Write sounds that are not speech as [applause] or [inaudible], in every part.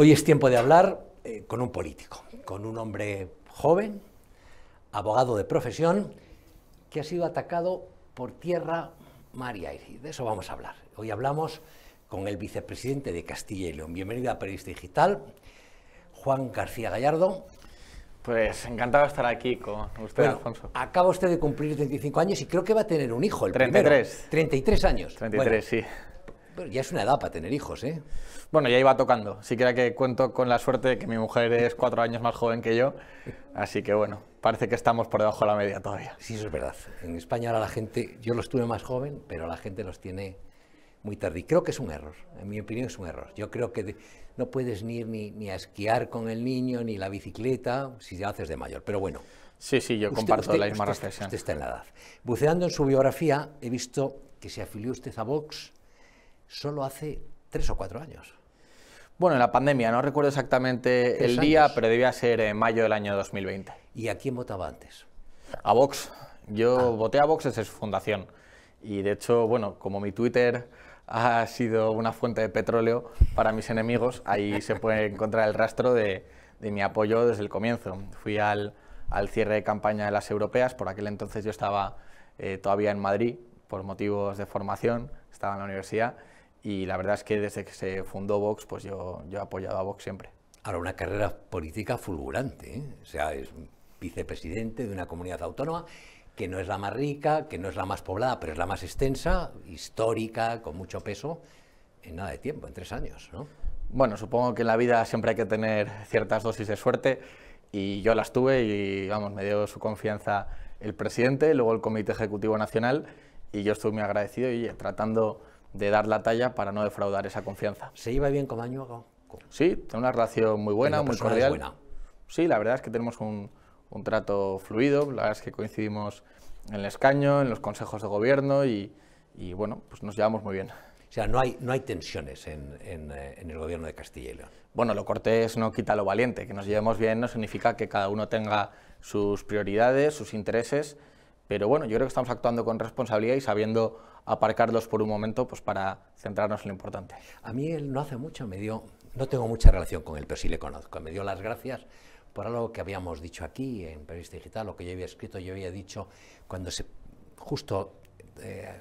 Hoy es tiempo de hablar eh, con un político, con un hombre joven, abogado de profesión, que ha sido atacado por tierra, mar y aire. De eso vamos a hablar. Hoy hablamos con el vicepresidente de Castilla y León. Bienvenido a Periodista Digital, Juan García Gallardo. Pues encantado de estar aquí con usted, Alfonso. Acaba usted de cumplir 35 años y creo que va a tener un hijo, el 33. Primero. 33 años. 33, sí. Pero ya es una edad para tener hijos, ¿eh? Bueno, ya iba tocando. Si que que cuento con la suerte de que mi mujer es cuatro años más joven que yo. Así que bueno, parece que estamos por debajo de la media todavía. Sí, eso es verdad. En España ahora la gente, yo los tuve más joven, pero la gente los tiene muy tarde. creo que es un error, en mi opinión es un error. Yo creo que no puedes ni ir ni, a esquiar con el niño, ni la bicicleta, si ya haces de mayor. Pero bueno. Sí, sí, yo comparto la misma reflexión. Usted está en la edad. Buceando en su biografía, he visto que se afilió usted a Vox solo hace tres o cuatro años. Bueno, en la pandemia, no recuerdo exactamente el día, pero debía ser en mayo del año 2020. ¿Y a quién votaba antes? A Vox. Yo ah. voté a Vox desde su fundación. Y de hecho, bueno, como mi Twitter ha sido una fuente de petróleo para mis enemigos, ahí se puede [laughs] encontrar el rastro de, mi apoyo desde el comienzo. Fui al, cierre de campaña de las europeas, por aquel entonces yo estaba eh, todavía en Madrid por motivos de formación, estaba en la universidad y la verdad es que desde que se fundó Vox, pues yo, yo he apoyado a Vox siempre. Ahora, una carrera política fulgurante, ¿eh? o sea, es vicepresidente de una comunidad autónoma que no es la más rica, que no es la más poblada, pero es la más extensa, histórica, con mucho peso, en nada de tiempo, en tres años, ¿no? Bueno, supongo que en la vida siempre hay que tener ciertas dosis de suerte y yo las tuve y, vamos, me dio su confianza el presidente, luego el Comité Ejecutivo Nacional y yo estoy muy agradecido y tratando de dar la talla para no defraudar esa confianza. ¿Se iba bien con año Sí, tiene una relación muy buena, muy cordial. Sí, la verdad es que tenemos un, trato fluido, la verdad es que coincidimos en el escaño, en los consejos de gobierno y, bueno, pues nos llevamos muy bien. O sea, no hay, no hay tensiones en, eh, en, el gobierno de Castilla y León. Bueno, lo cortés no quita lo valiente. Que nos llevemos bien no significa que cada uno tenga sus prioridades, sus intereses, pero bueno, yo creo que estamos actuando con responsabilidad y sabiendo aparcarlos por un momento pues para centrarnos en lo importante. A mí él no hace mucho me dio, no tengo mucha relación con él, pero sí le conozco, me dio las gracias por algo que habíamos dicho aquí en Periodista Digital, lo que yo había escrito, yo había dicho cuando se, justo eh,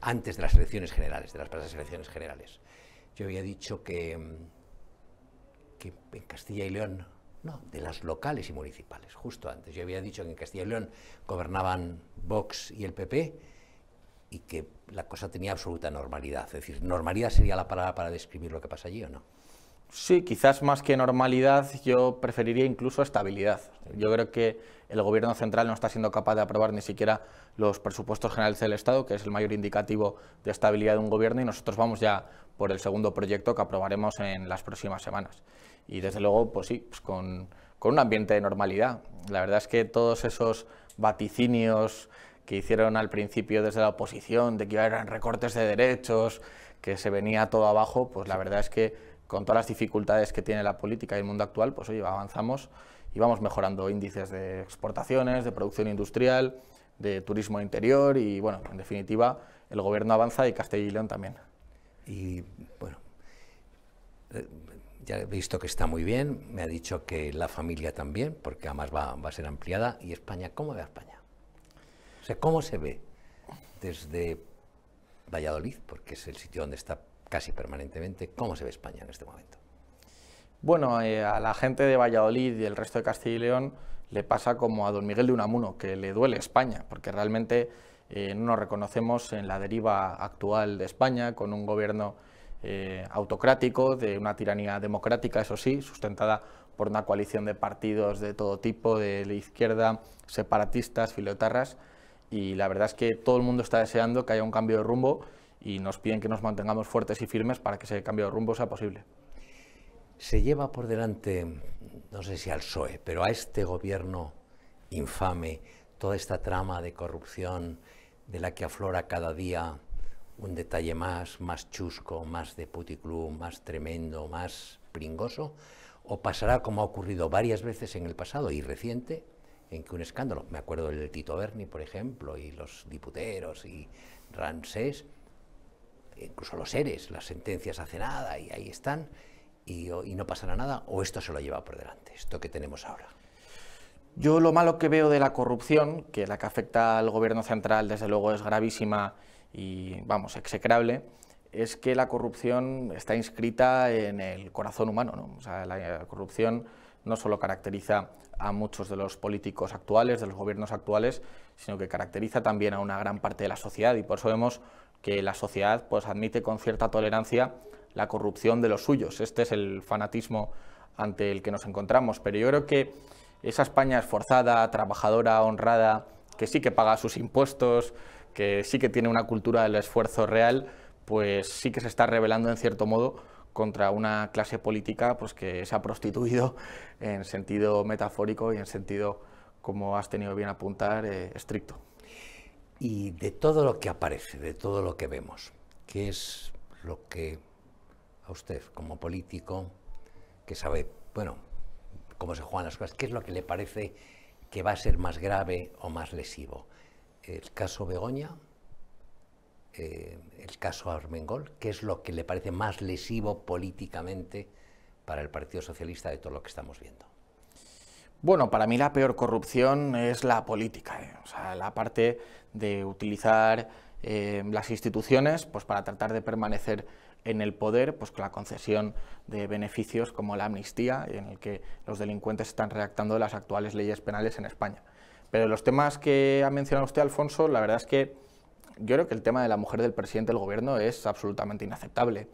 antes de las elecciones generales, de las pasadas elecciones generales, yo había dicho que, mm, que en Castilla y León, no, de las locales y municipales, justo antes, yo había dicho que en Castilla y León gobernaban Vox y el PP, y que la cosa tenía absoluta normalidad. Es decir, ¿normalidad sería la palabra para describir lo que pasa allí o no? Sí, quizás más que normalidad, yo preferiría incluso estabilidad. Yo creo que el Gobierno central no está siendo capaz de aprobar ni siquiera los presupuestos generales del Estado, que es el mayor indicativo de estabilidad de un Gobierno, y nosotros vamos ya por el segundo proyecto que aprobaremos en las próximas semanas. Y desde luego, pues sí, pues con, con un ambiente de normalidad. La verdad es que todos esos vaticinios que hicieron al principio desde la oposición, de que eran recortes de derechos, que se venía todo abajo, pues la verdad es que con todas las dificultades que tiene la política y el mundo actual, pues oye, avanzamos y vamos mejorando índices de exportaciones, de producción industrial, de turismo interior y bueno, en definitiva, el gobierno avanza y Castellón y León también. Y bueno, eh, ya he visto que está muy bien, me ha dicho que la familia también, porque además va, va a ser ampliada. ¿Y España? ¿Cómo ve España? ¿cómo se ve desde Valladolid, porque es el sitio donde está casi permanentemente, cómo se ve España en este momento? Bueno, eh, a la gente de Valladolid y el resto de Castilla y León le pasa como a don Miguel de Unamuno, que le duele España, porque realmente eh, no nos reconocemos en la deriva actual de España, con un gobierno eh, autocrático, de una tiranía democrática, eso sí, sustentada por una coalición de partidos de todo tipo, de izquierda, separatistas, filotarras, y la verdad es que todo el mundo está deseando que haya un cambio de rumbo y nos piden que nos mantengamos fuertes y firmes para que ese cambio de rumbo sea posible. Se lleva por delante, no sé si al PSOE, pero a este gobierno infame, toda esta trama de corrupción de la que aflora cada día un detalle más, más chusco, más de puticlub, más tremendo, más pringoso, o pasará como ha ocurrido varias veces en el pasado y reciente, en que un escándalo, me acuerdo del Tito Berni, por ejemplo, y los diputeros y Ramsés, incluso los seres, las sentencias hace nada y ahí están y, no pasará nada, o esto se lo lleva por delante, esto que tenemos ahora. Yo lo malo que veo de la corrupción, que la que afecta al gobierno central desde luego es gravísima y, vamos, execrable, es que la corrupción está inscrita en el corazón humano. ¿no? O sea, la corrupción no solo caracteriza a muchos de los políticos actuales, de los gobiernos actuales, sino que caracteriza también a una gran parte de la sociedad y por eso vemos que la sociedad pues, admite con cierta tolerancia la corrupción de los suyos. Este es el fanatismo ante el que nos encontramos, pero yo creo que esa España esforzada, trabajadora, honrada, que sí que paga sus impuestos, que sí que tiene una cultura del esfuerzo real, pues sí que se está revelando en cierto modo contra una clase política pues, que se ha prostituido [laughs] en sentido metafórico y en sentido, como has tenido bien apuntar, eh, estricto. Y de todo lo que aparece, de todo lo que vemos, ¿qué es lo que a usted, como político, que sabe, bueno, cómo se juegan las cosas, qué es lo que le parece que va a ser más grave o más lesivo? ¿El caso Begoña? Eh, el caso Armengol, qué es lo que le parece más lesivo políticamente para el Partido Socialista de todo lo que estamos viendo. Bueno, para mí la peor corrupción es la política, ¿eh? o sea, la parte de utilizar eh, las instituciones pues, para tratar de permanecer en el poder pues, con la concesión de beneficios como la amnistía, en el que los delincuentes están redactando las actuales leyes penales en España. Pero los temas que ha mencionado usted, Alfonso, la verdad es que yo creo que el tema de la mujer del presidente del gobierno es absolutamente inaceptable.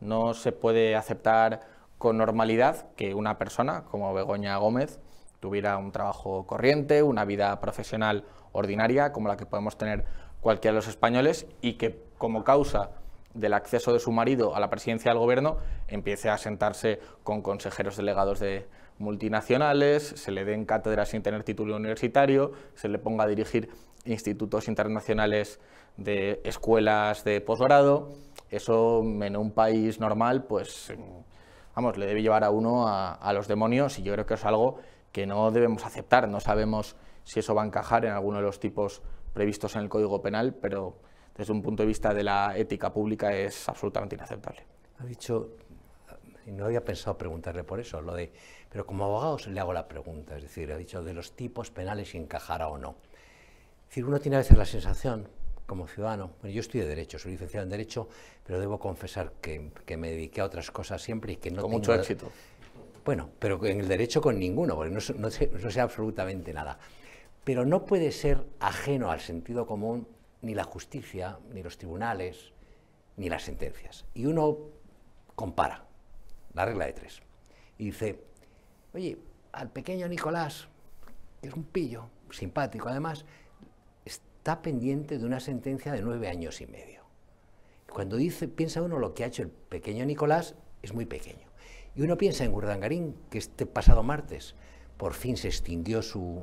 No se puede aceptar con normalidad que una persona como Begoña Gómez tuviera un trabajo corriente, una vida profesional ordinaria como la que podemos tener cualquiera de los españoles y que como causa del acceso de su marido a la presidencia del gobierno empiece a sentarse con consejeros delegados de multinacionales, se le den cátedras sin tener título universitario, se le ponga a dirigir institutos internacionales de escuelas de posgrado, eso en un país normal, pues vamos, le debe llevar a uno a, los demonios y yo creo que es algo que no debemos aceptar. No sabemos si eso va a encajar en alguno de los tipos previstos en el Código Penal, pero desde un punto de vista de la ética pública es absolutamente inaceptable. Ha dicho, y no había pensado preguntarle por eso, lo de, pero como abogado le hago la pregunta, es decir, ha dicho de los tipos penales si encajará o no decir, uno tiene a veces la sensación, como ciudadano, bueno, yo estoy de Derecho, soy licenciado en Derecho, pero debo confesar que, me dediqué a otras cosas siempre y que no Con mucho éxito. Bueno, pero en el derecho con ninguno, porque no, no sé absolutamente nada. Pero no puede ser ajeno al sentido común ni la justicia, ni los tribunales, ni las sentencias. Y uno compara la regla de tres y dice, oye, al pequeño Nicolás, que es un pillo, simpático además, está pendiente de una sentencia de nueve años y medio. Cuando dice, piensa uno lo que ha hecho el pequeño Nicolás, es muy pequeño. Y uno piensa en Gurdangarín, que este pasado martes por fin se extinguió su,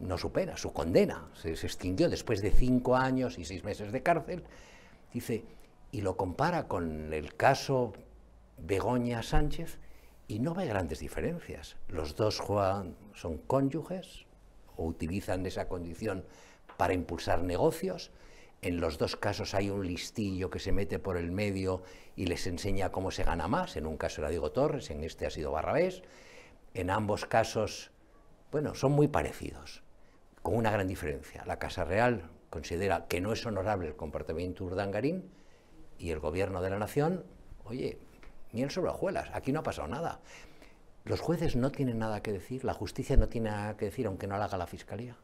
no supera, su condena, se, extinguió después de cinco años y seis meses de cárcel, dice, y lo compara con el caso Begoña Sánchez y no ve grandes diferencias. Los dos son cónyuges o utilizan esa condición para impulsar negocios. En los dos casos hay un listillo que se mete por el medio y les enseña cómo se gana más. En un caso era Diego Torres, en este ha sido Barrabés. En ambos casos, bueno, son muy parecidos, con una gran diferencia. La Casa Real considera que no es honorable el comportamiento urdangarín y el gobierno de la nación, oye, miel sobre ajuelas. aquí no ha pasado nada. Los jueces no tienen nada que decir, la justicia no tiene nada que decir, aunque no la haga la fiscalía.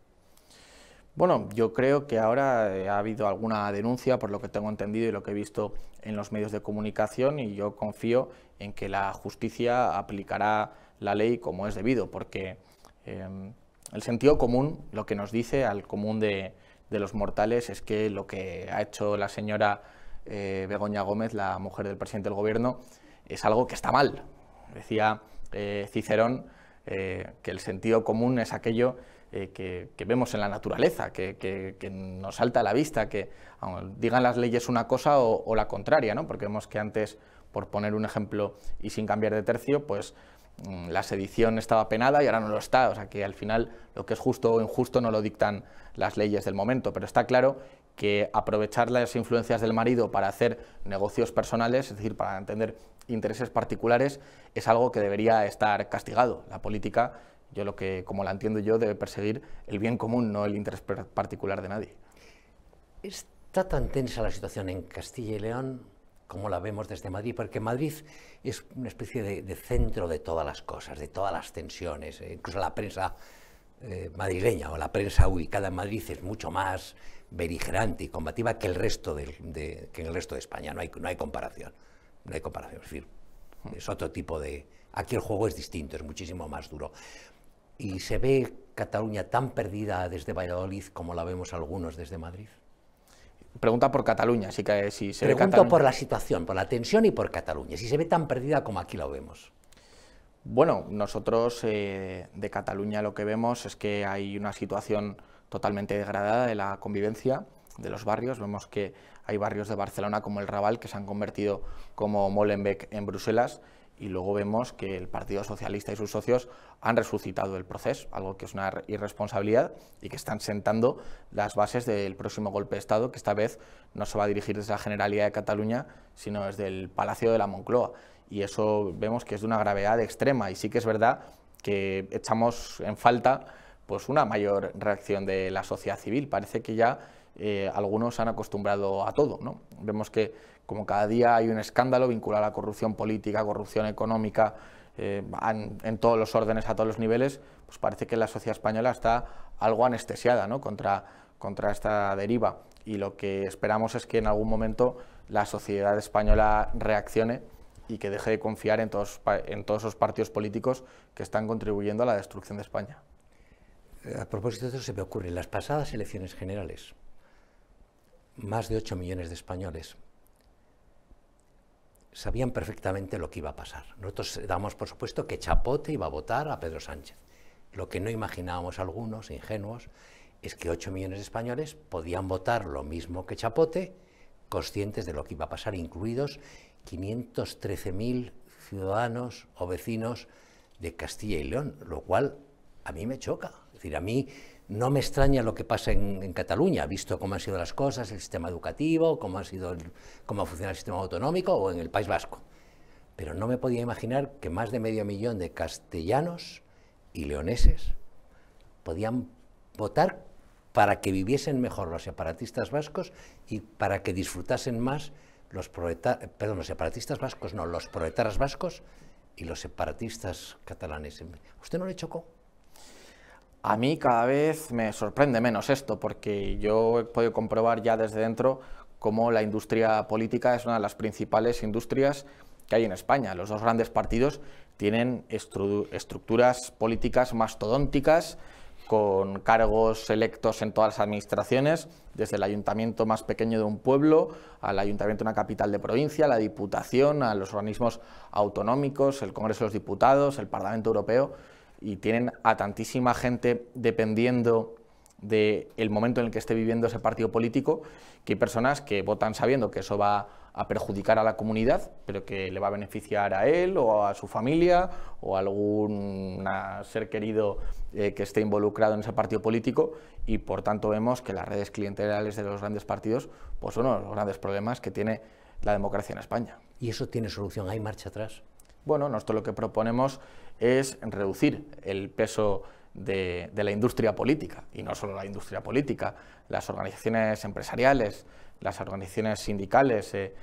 Bueno, yo creo que ahora eh, ha habido alguna denuncia, por lo que tengo entendido y lo que he visto en los medios de comunicación, y yo confío en que la justicia aplicará la ley como es debido, porque em, el sentido común, lo que nos dice al común de, los mortales, es que lo que ha hecho la señora eh, Begoña Gómez, la mujer del presidente del gobierno, es algo que está mal. Decía eh, Cicerón que el sentido común es aquello eh, que, vemos en la naturaleza, que, nos salta a la vista, que digan las leyes una cosa o, la contraria, ¿no? porque vemos que antes, por poner un ejemplo y sin cambiar de tercio, pues mm, la sedición estaba penada y ahora no lo está, o sea que al final lo que es justo o injusto no lo dictan las leyes del momento, pero está claro que aprovechar las influencias del marido para hacer negocios personales, es decir, para entender intereses particulares, es algo que debería estar castigado. La política yo lo que, como la entiendo yo, debe perseguir el bien común, no el interés particular de nadie. Está tan tensa la situación en Castilla y León como la vemos desde Madrid, porque Madrid es una especie de, centro de todas las cosas, de todas las tensiones, eh, incluso la prensa eh, madrileña o la prensa ubicada en Madrid es mucho más beligerante y combativa que el resto de, en el resto de España. No hay, no hay comparación. No hay comparación. Es hmm. es otro tipo de... Aquí el juego es distinto, es muchísimo más duro. ¿Y se ve Cataluña tan perdida desde Valladolid como la vemos algunos desde Madrid? Pregunta por Cataluña, así que si se Pregunto ve por la situación, por la tensión y por Cataluña, si se ve tan perdida como aquí la vemos. Bueno, nosotros eh, de Cataluña lo que vemos es que hay una situación totalmente degradada de la convivencia de los barrios. Vemos que hay barrios de Barcelona como el Raval que se han convertido como Molenbeek en Bruselas y luego vemos que el Partido Socialista y sus socios han resucitado el proceso, algo que es una irresponsabilidad y que están sentando las bases del próximo golpe de Estado, que esta vez no se va a dirigir desde la Generalidad de Cataluña, sino desde el Palacio de la Moncloa. Y eso vemos que es de una gravedad extrema y sí que es verdad que echamos en falta pues una mayor reacción de la sociedad civil. Parece que ya eh, algunos se han acostumbrado a todo. ¿no? Vemos que, como cada día hay un escándalo vinculado a la corrupción política, corrupción económica, eh, en, todos los órdenes, a todos los niveles, pues parece que la sociedad española está algo anestesiada contra, esta deriva. Y lo que esperamos es que en algún momento la sociedad española reaccione y que deje de confiar en todos, en todos esos partidos políticos que están contribuyendo a la destrucción de España. Eh, a propósito de eso se me ocurre, en las pasadas elecciones generales, más de 8 millones de españoles sabían perfectamente lo que iba a pasar. Nosotros damos por supuesto que Chapote iba a votar a Pedro Sánchez. Lo que no imaginábamos algunos, ingenuos, es que 8 millones de españoles podían votar lo mismo que Chapote, conscientes de lo que iba a pasar, incluidos 513.000 ciudadanos o vecinos de Castilla y León, lo cual a mí me choca. Es decir, a mí no me extraña lo que pasa en, Cataluña, visto cómo han sido las cosas, el sistema educativo, cómo, ha sido el, el sistema autonómico o en el País Vasco. Pero no me podía imaginar que más de medio millón de castellanos y leoneses podían votar para que viviesen mejor los separatistas vascos y para que disfrutasen más los perdón, los separatistas vascos, no, los proletaras vascos y los separatistas catalanes. ¿Usted no le chocó? A mí cada vez me sorprende menos esto, porque yo he podido comprobar ya desde dentro cómo la industria política es una de las principales industrias que hay en España. Los dos grandes partidos tienen estructuras políticas mastodónticas, con cargos electos en todas las administraciones, desde el ayuntamiento más pequeño de un pueblo al ayuntamiento de una capital de provincia, la diputación, a los organismos autonómicos, el Congreso de los Diputados, el Parlamento Europeo y tienen a tantísima gente dependiendo del momento en el que esté viviendo ese partido político, que hay personas que votan sabiendo que eso va a perjudicar a la comunidad, pero que le va a beneficiar a él o a su familia o a algún ser querido eh, que esté involucrado en ese partido político y por tanto vemos que las redes clientelares de los grandes partidos pues, son uno de los grandes problemas que tiene la democracia en España. ¿Y eso tiene solución? ¿Hay marcha atrás? Bueno, nosotros lo que proponemos es reducir el peso de, la industria política, y no solo la industria política, las organizaciones empresariales, las organizaciones sindicales, eh,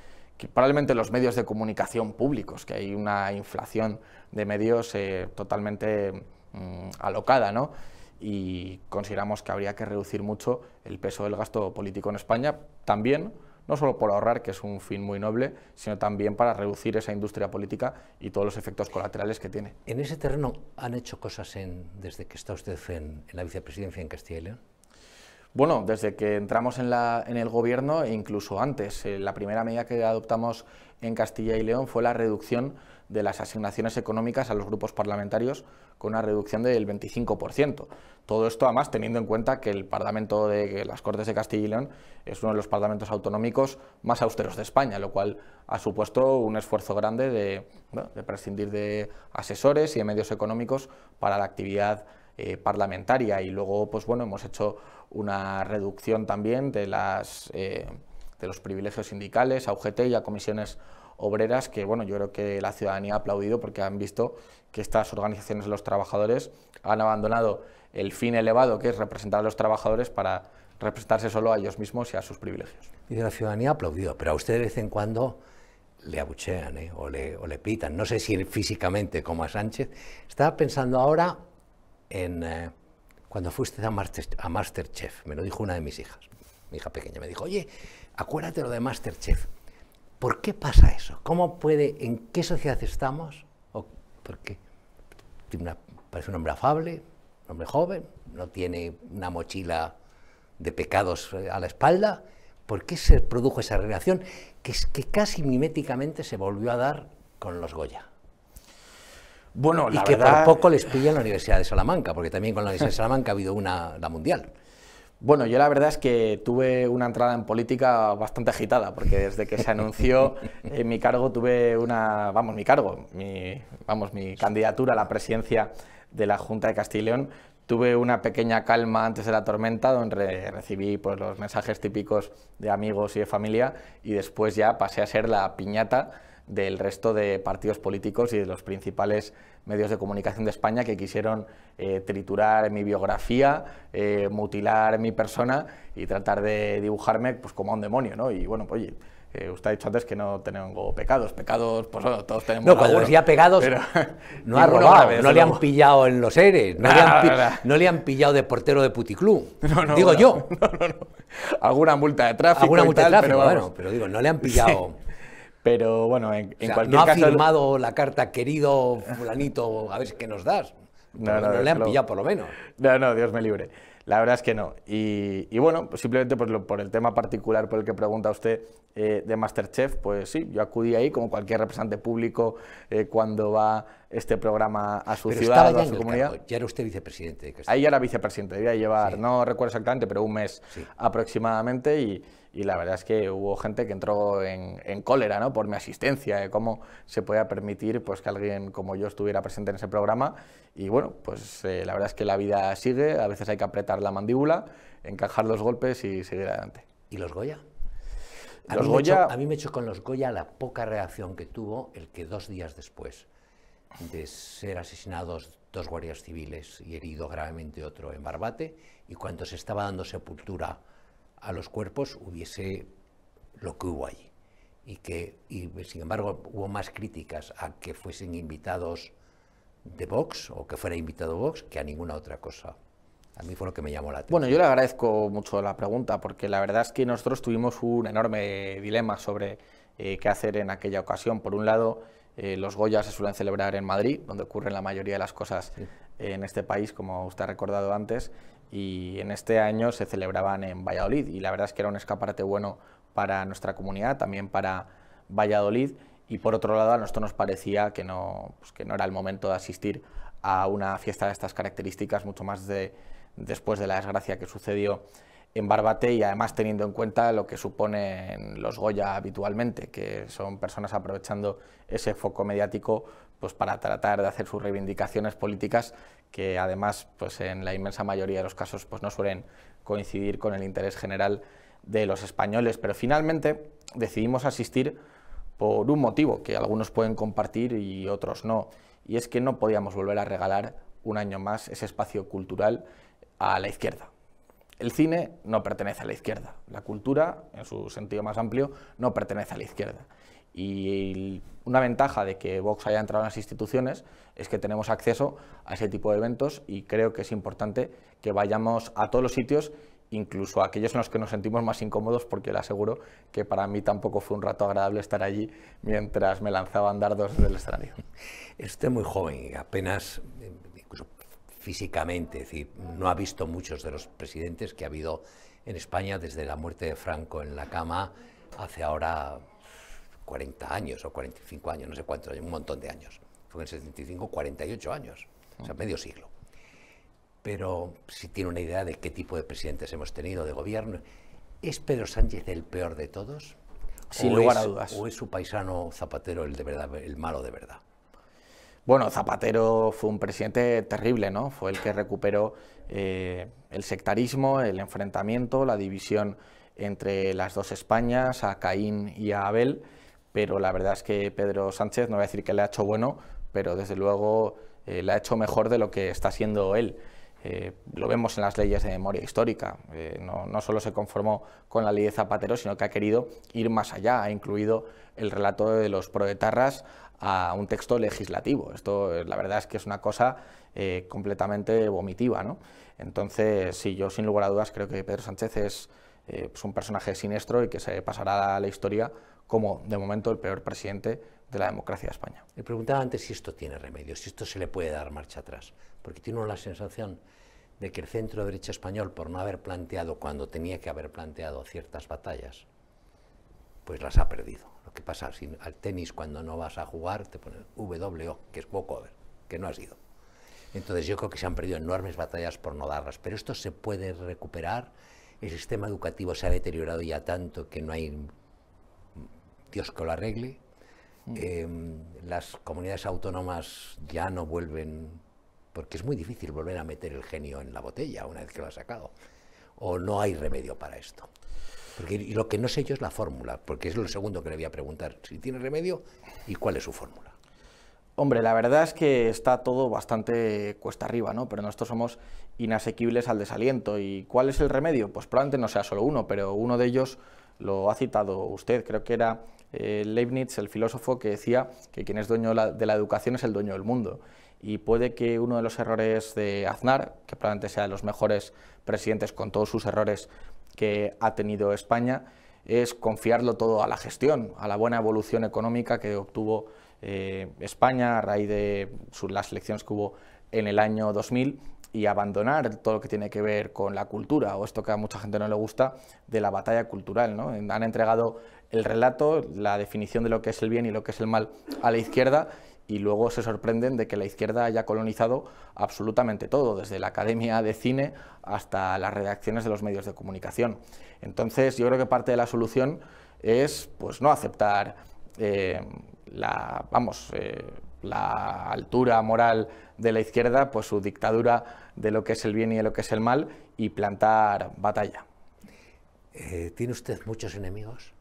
probablemente los medios de comunicación públicos, que hay una inflación de medios eh, totalmente mm, alocada, ¿no? y consideramos que habría que reducir mucho el peso del gasto político en España, también no solo por ahorrar, que es un fin muy noble, sino también para reducir esa industria política y todos los efectos colaterales que tiene. ¿En ese terreno han hecho cosas desde que está usted en, la vicepresidencia en Castilla y León? Bueno, desde que entramos en, el gobierno e incluso antes, eh, la primera medida que adoptamos en Castilla y León fue la reducción de las asignaciones económicas a los grupos parlamentarios con una reducción del 25%. Todo esto además teniendo en cuenta que el Parlamento de las Cortes de Castilla y León es uno de los parlamentos autonómicos más austeros de España, lo cual ha supuesto un esfuerzo grande de, prescindir de asesores y de medios económicos para la actividad eh, parlamentaria y luego pues bueno hemos hecho una reducción también de las eh, de los privilegios sindicales a UGT y a comisiones obreras que, bueno, yo creo que la ciudadanía ha aplaudido porque han visto que estas organizaciones de los trabajadores han abandonado el fin elevado que es representar a los trabajadores para representarse solo a ellos mismos y a sus privilegios. Y de la ciudadanía ha aplaudido, pero a usted de vez en cuando le abuchean ¿eh? o, le, o, le, pitan. No sé si físicamente, como a Sánchez. Estaba pensando ahora en eh, cuando fuiste usted a, a Masterchef. Me lo dijo una de mis hijas, mi hija pequeña. Me dijo, oye, acuérdate lo de Masterchef. ¿Por qué pasa eso? ¿Cómo puede, en qué sociedad estamos? ¿O parece un hombre afable, un hombre joven, no tiene una mochila de pecados eh, a la espalda. ¿Por qué se produjo esa relación que, es, que casi miméticamente se volvió a dar con los Goya? Bueno, y que por poco les pilla en la Universidad de Salamanca, porque también con la Universidad de Salamanca ha habido una, la mundial. Bueno, yo la verdad es que tuve una entrada en política bastante agitada, porque desde que se anunció [laughs] eh, mi cargo tuve una, vamos, mi cargo, mi, vamos, mi candidatura a la presidencia de la Junta de Castilla y León, tuve una pequeña calma antes de la tormenta donde recibí pues, los mensajes típicos de amigos y de familia y después ya pasé a ser la piñata del resto de partidos políticos y de los principales medios de comunicación de España que quisieron eh, triturar mi biografía, eh, mutilar mi persona y tratar de dibujarme pues, como a un demonio. ¿no? Y bueno, pues, oye, eh, usted ha dicho antes que no tengo pecados. Pecados, pues todos tenemos. No, cuando decía pecados, no ha robado, no le han pillado en los seres, no, le han, pillado de portero de puticlub. [laughs] No, digo yo. [laughs] Alguna multa de tráfico. Alguna multa de tráfico, pero, bueno, pero digo, no le han pillado. [laughs] Pero bueno, en, en cualquier caso. No ha firmado la carta, querido fulanito, a ver qué nos das. No, no, no, le han pillado por lo menos. No, no, Dios me libre. La verdad es que no. Y, bueno, pues simplemente por el tema particular por el que pregunta usted eh, de Masterchef, pues sí, yo acudí ahí como cualquier representante público eh, cuando va este programa a su ciudad o a su comunidad. Ya era usted vicepresidente Ahí ya era vicepresidente, debía llevar, no recuerdo exactamente, pero un mes aproximadamente y, y la verdad es que hubo gente que entró en, cólera ¿no? por mi asistencia, de eh, cómo se podía permitir pues, que alguien como yo estuviera presente en ese programa. Y bueno, pues eh, la verdad es que la vida sigue, a veces hay que apretar la mandíbula, encajar los golpes y seguir adelante. ¿Y los Goya? A, los mí, Me a mí me echó con los Goya la poca reacción que tuvo el que dos días después de ser asesinados dos guardias civiles y herido gravemente otro en Barbate, y cuando se estaba dando sepultura a los cuerpos hubiese lo que hubo allí. Y que, y, sin embargo, hubo más críticas a que fuesen invitados de Vox o que fuera invitado Vox que a ninguna otra cosa. A mí fue lo que me llamó la atención. Bueno, yo le agradezco mucho la pregunta, porque la verdad es que nosotros tuvimos un enorme dilema sobre eh, qué hacer en aquella ocasión. Por un lado, eh, los Goya se suelen celebrar en Madrid, donde ocurren la mayoría de las cosas en este país, como usted ha recordado antes, y en este año se celebraban en Valladolid y la verdad es que era un escaparate bueno para nuestra comunidad, también para Valladolid y por otro lado a nosotros nos parecía pues que no, era el momento de asistir a una fiesta de estas características, mucho más de, después de la desgracia que sucedió en Barbate y además teniendo en cuenta lo que suponen los Goya habitualmente, que son personas aprovechando ese foco mediático pues para tratar de hacer sus reivindicaciones políticas que además pues en la inmensa mayoría de los casos pues no suelen coincidir con el interés general de los españoles, pero finalmente decidimos asistir por un motivo que algunos pueden compartir y otros no, y es que no podíamos volver a regalar un año más ese espacio cultural a la izquierda. El cine no pertenece a la izquierda, la cultura, en su sentido más amplio, no pertenece a la izquierda. Y una ventaja de que Vox haya entrado en las instituciones es que tenemos acceso a ese tipo de eventos y creo que es importante que vayamos a todos los sitios, incluso a aquellos en los que nos sentimos más incómodos, porque le aseguro que para mí tampoco fue un rato agradable estar allí mientras me lanzaban dardos del escenario. [laughs] Estoy muy joven y apenas, incluso físicamente, es decir, no ha visto muchos de los presidentes que ha habido en España desde la muerte de Franco en la cama hace ahora 40 años o 45 años, no sé cuántos años, un montón de años. Fue en el 75, 48 años, o sea, medio siglo. Pero si tiene una idea de qué tipo de presidentes hemos tenido, de gobierno, ¿es Pedro Sánchez el peor de todos? Sin lugar a dudas. ¿O es su paisano Zapatero el, de verdad, el malo de verdad? Bueno, Zapatero fue un presidente terrible, ¿no? Fue el que recuperó eh, el sectarismo, el enfrentamiento, la división entre las dos Españas, a Caín y a Abel pero la verdad es que Pedro Sánchez, no voy a decir que le ha hecho bueno, pero desde luego eh, le ha hecho mejor de lo que está siendo él. Eh, lo vemos en las leyes de memoria histórica. Eh, no, solo se conformó con la ley de Zapatero, sino que ha querido ir más allá. Ha incluido el relato de los proetarras a un texto legislativo. Esto, la verdad es que es una cosa completamente vomitiva. Entonces, sí, yo sin lugar a dudas creo que Pedro Sánchez es eh, pues un personaje siniestro y que se pasará a la historia como, de momento, el peor presidente de la democracia de España. Le preguntaba antes si esto tiene remedio, si esto se le puede dar marcha atrás, porque tiene la sensación de que el centro derecha español, por no haber planteado cuando tenía que haber planteado ciertas batallas, pues las ha perdido. Lo que pasa al tenis cuando no vas a jugar te ponen W, que es walkover, que no has ido. Entonces yo creo que se han perdido enormes batallas por no darlas, pero esto se puede recuperar el sistema educativo se ha deteriorado ya tanto que no hay Dios que lo arregle. Mm. Em, las comunidades autónomas ya no vuelven, porque es muy difícil volver a meter el genio en la botella una vez que lo ha sacado. O no hay remedio para esto. Porque y lo que no sé yo es la fórmula, porque es lo segundo que le voy a preguntar. Si tiene remedio y cuál es su fórmula. Hombre, la verdad es que está todo bastante cuesta arriba, ¿no? Pero nosotros somos inasequibles al desaliento. ¿Y cuál es el remedio? Pues probablemente no sea solo uno, pero uno de ellos lo ha citado usted. Creo que era eh, Leibniz, el filósofo, que decía que quien es dueño de la educación es el dueño del mundo. Y puede que uno de los errores de Aznar, que probablemente sea de los mejores presidentes con todos sus errores que ha tenido España, es confiarlo todo a la gestión, a la buena evolución económica que obtuvo eh, España a raíz de las elecciones que hubo en el año 2000 y abandonar todo lo que tiene que ver con la cultura, o esto que a mucha gente no le gusta, de la batalla cultural. ¿no? Han entregado el relato, la definición de lo que es el bien y lo que es el mal a la izquierda, y luego se sorprenden de que la izquierda haya colonizado absolutamente todo, desde la academia de cine hasta las redacciones de los medios de comunicación. Entonces, yo creo que parte de la solución es pues, no aceptar... Eh, la, vamos, eh, la altura moral de la izquierda, pues su dictadura de lo que es el bien y de lo que es el mal y plantar batalla. Eh, ¿Tiene usted muchos enemigos?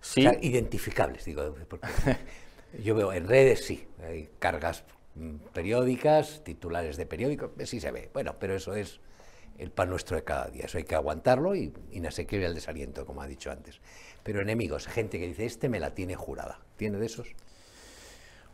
Sí. identificables, digo, [laughs] yo veo en redes sí, hay cargas mm, periódicas, titulares de periódicos, eh, sí se ve. Bueno, pero eso es el pan nuestro de cada día, eso hay que aguantarlo y inasequible el desaliento, como ha dicho antes pero enemigos, gente que dice, este me la tiene jurada. ¿Tiene de esos?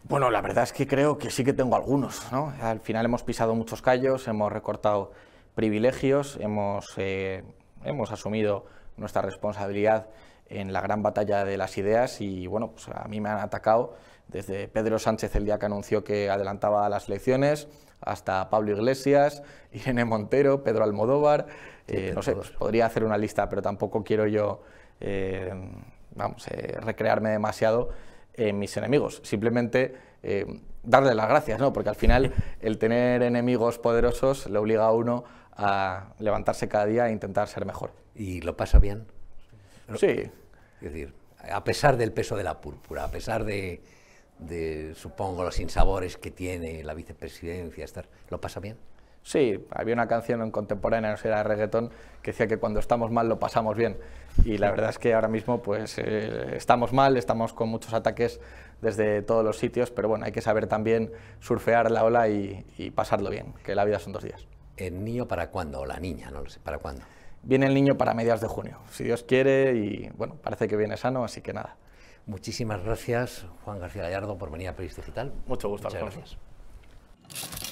Bueno, la verdad es que creo que sí que tengo algunos. ¿no? Al final hemos pisado muchos callos, hemos recortado privilegios, hemos, eh, hemos asumido nuestra responsabilidad en la gran batalla de las ideas y bueno, pues a mí me han atacado desde Pedro Sánchez el día que anunció que adelantaba las elecciones, hasta Pablo Iglesias, Irene Montero, Pedro Almodóvar, eh, no sé, podría hacer una lista, pero tampoco quiero yo eh, vamos, eh, recrearme demasiado en mis enemigos. Simplemente eh, darle las gracias, ¿no? Porque al final [laughs] el tener enemigos poderosos le obliga a uno a levantarse cada día e intentar ser mejor. ¿Y lo pasa bien? Sí. Es decir, a pesar del peso de la púrpura, a pesar de, supongo, los insabores que tiene la vicepresidencia, estar, ¿lo pasa bien? Sí, había una canción en contemporánea, no sé, era reggaetón, que decía que cuando estamos mal lo pasamos bien. Y la verdad es que ahora mismo pues eh, estamos mal, estamos con muchos ataques desde todos los sitios, pero bueno, hay que saber también surfear la ola y, pasarlo bien, que la vida son dos días. ¿El niño para cuándo? ¿O la niña? No lo sé, ¿para cuándo? Viene el niño para mediados de junio, si Dios quiere, y bueno, parece que viene sano, así que nada. Muchísimas gracias, Juan García Gallardo, por venir a Periodista Digital. Mucho gusto, Muchas gracias.